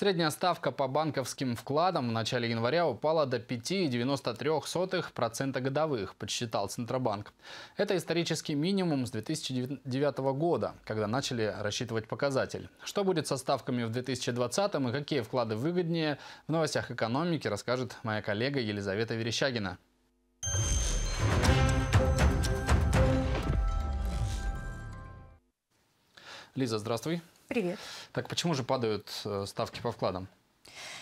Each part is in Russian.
Средняя ставка по банковским вкладам в начале января упала до 5,93% годовых, подсчитал Центробанк. Это исторический минимум с 2009 года, когда начали рассчитывать показатель. Что будет со ставками в 2020 и какие вклады выгоднее, в новостях экономики расскажет моя коллега Елизавета Верещагина. Лиза, здравствуй. Привет. Так почему же падают э, ставки по вкладам?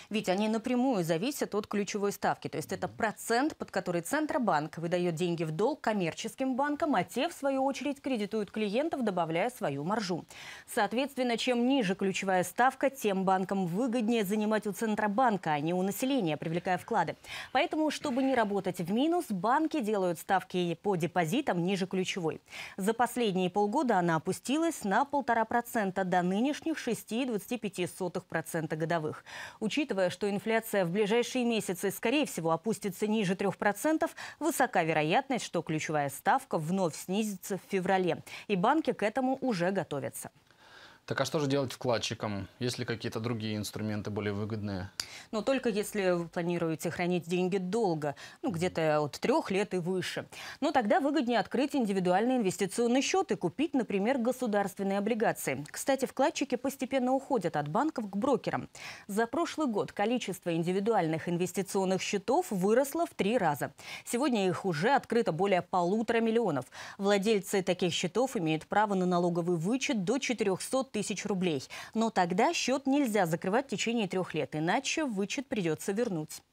ведь они напрямую зависят от ключевой ставки. То есть это процент, под который Центробанк выдает деньги в долг коммерческим банкам, а те, в свою очередь, кредитуют клиентов, добавляя свою маржу. Соответственно, чем ниже ключевая ставка, тем банкам выгоднее занимать у Центробанка, а не у населения, привлекая вклады. Поэтому, чтобы не работать в минус, банки делают ставки по депозитам ниже ключевой. За последние полгода она опустилась на 1,5% до нынешних 6,25% годовых. Учитывая Учитывая, что инфляция в ближайшие месяцы, скорее всего, опустится ниже 3%, высока вероятность, что ключевая ставка вновь снизится в феврале. И банки к этому уже готовятся. Так а что же делать вкладчикам? если какие-то другие инструменты более выгодные? Ну только если вы планируете хранить деньги долго, ну где-то от трех лет и выше. Но ну, тогда выгоднее открыть индивидуальный инвестиционный счет и купить, например, государственные облигации. Кстати, вкладчики постепенно уходят от банков к брокерам. За прошлый год количество индивидуальных инвестиционных счетов выросло в три раза. Сегодня их уже открыто более полутора миллионов. Владельцы таких счетов имеют право на налоговый вычет до 400 тысяч тысяч рублей. Но тогда счет нельзя закрывать в течение трех лет, иначе вычет придется вернуть.